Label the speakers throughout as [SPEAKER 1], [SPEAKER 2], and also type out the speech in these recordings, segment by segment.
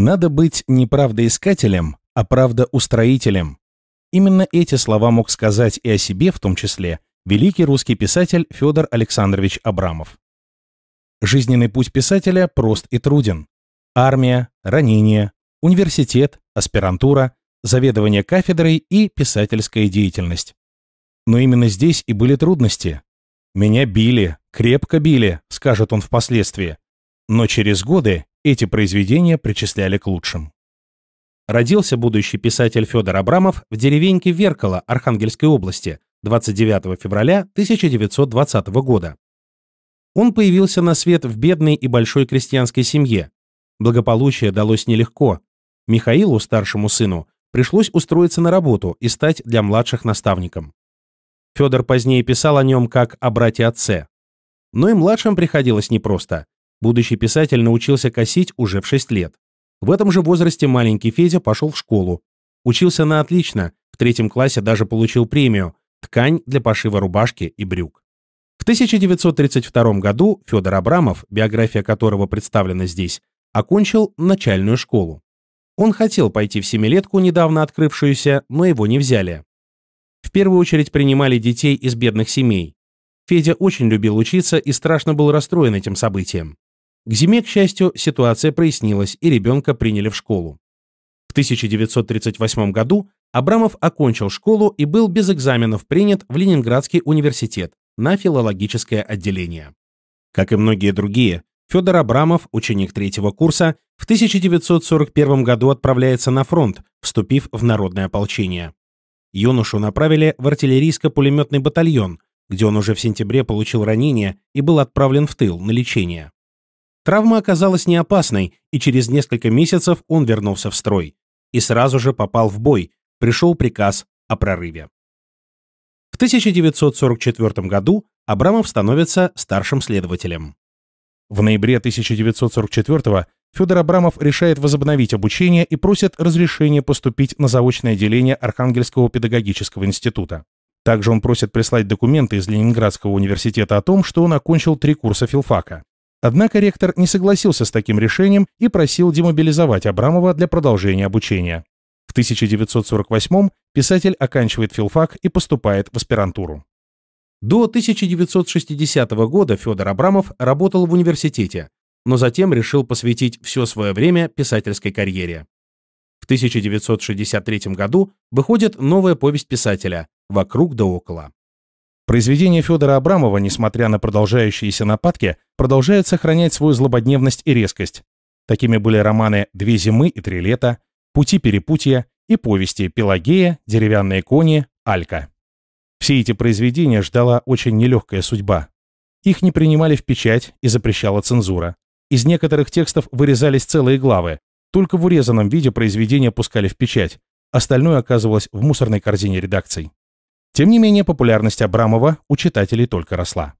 [SPEAKER 1] Надо быть не правдоискателем, а правдоустроителем. Именно эти слова мог сказать и о себе в том числе великий русский писатель Федор Александрович Абрамов. Жизненный путь писателя прост и труден. Армия, ранение, университет, аспирантура, заведование кафедрой и писательская деятельность. Но именно здесь и были трудности. «Меня били, крепко били», — скажет он впоследствии. Но через годы эти произведения причисляли к лучшим. Родился будущий писатель Федор Абрамов в деревеньке Веркало Архангельской области 29 февраля 1920 года. Он появился на свет в бедной и большой крестьянской семье. Благополучие далось нелегко. Михаилу, старшему сыну, пришлось устроиться на работу и стать для младших наставником. Федор позднее писал о нем как о брате-отце. Но и младшим приходилось непросто. Будущий писатель научился косить уже в 6 лет. В этом же возрасте маленький Федя пошел в школу. Учился на отлично, в третьем классе даже получил премию «Ткань для пошива рубашки и брюк». В 1932 году Федор Абрамов, биография которого представлена здесь, окончил начальную школу. Он хотел пойти в семилетку, недавно открывшуюся, но его не взяли. В первую очередь принимали детей из бедных семей. Федя очень любил учиться и страшно был расстроен этим событием. К зиме, к счастью, ситуация прояснилась, и ребенка приняли в школу. В 1938 году Абрамов окончил школу и был без экзаменов принят в Ленинградский университет на филологическое отделение. Как и многие другие, Федор Абрамов, ученик третьего курса, в 1941 году отправляется на фронт, вступив в народное ополчение. Юношу направили в артиллерийско-пулеметный батальон, где он уже в сентябре получил ранение и был отправлен в тыл на лечение. Травма оказалась не опасной, и через несколько месяцев он вернулся в строй. И сразу же попал в бой, пришел приказ о прорыве. В 1944 году Абрамов становится старшим следователем. В ноябре 1944 года Федор Абрамов решает возобновить обучение и просит разрешения поступить на заочное отделение Архангельского педагогического института. Также он просит прислать документы из Ленинградского университета о том, что он окончил три курса филфака. Однако ректор не согласился с таким решением и просил демобилизовать Абрамова для продолжения обучения. В 1948 писатель оканчивает филфак и поступает в аспирантуру. До 1960 года Федор Абрамов работал в университете, но затем решил посвятить все свое время писательской карьере. В 1963 году выходит новая повесть писателя «Вокруг да около». Произведения Федора Абрамова, несмотря на продолжающиеся нападки, Продолжает сохранять свою злободневность и резкость. Такими были романы «Две зимы» и «Три лета», «Пути перепутья» и повести «Пелагея», «Деревянные кони», «Алька». Все эти произведения ждала очень нелегкая судьба. Их не принимали в печать и запрещала цензура. Из некоторых текстов вырезались целые главы, только в урезанном виде произведения пускали в печать, остальное оказывалось в мусорной корзине редакций. Тем не менее, популярность Абрамова у читателей только росла.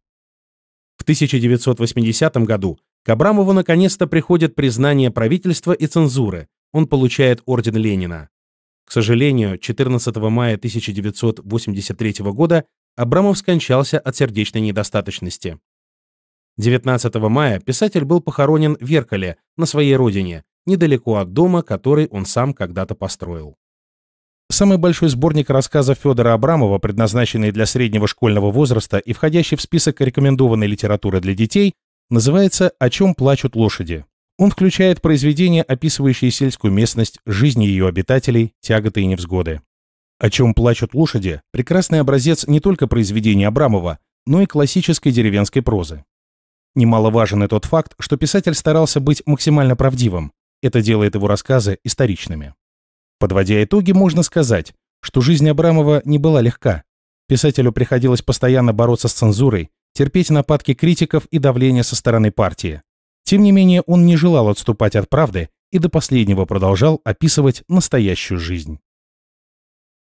[SPEAKER 1] 1980 году к Абрамову наконец-то приходит признание правительства и цензуры. Он получает орден Ленина. К сожалению, 14 мая 1983 года Абрамов скончался от сердечной недостаточности. 19 мая писатель был похоронен в Еркале, на своей родине, недалеко от дома, который он сам когда-то построил. Самый большой сборник рассказов Федора Абрамова, предназначенный для среднего школьного возраста и входящий в список рекомендованной литературы для детей, называется «О чем плачут лошади». Он включает произведения, описывающие сельскую местность, жизнь ее обитателей, тяготы и невзгоды. «О чем плачут лошади» – прекрасный образец не только произведений Абрамова, но и классической деревенской прозы. Немаловажен и тот факт, что писатель старался быть максимально правдивым. Это делает его рассказы историчными. Подводя итоги, можно сказать, что жизнь Абрамова не была легка. Писателю приходилось постоянно бороться с цензурой, терпеть нападки критиков и давление со стороны партии. Тем не менее, он не желал отступать от правды и до последнего продолжал описывать настоящую жизнь.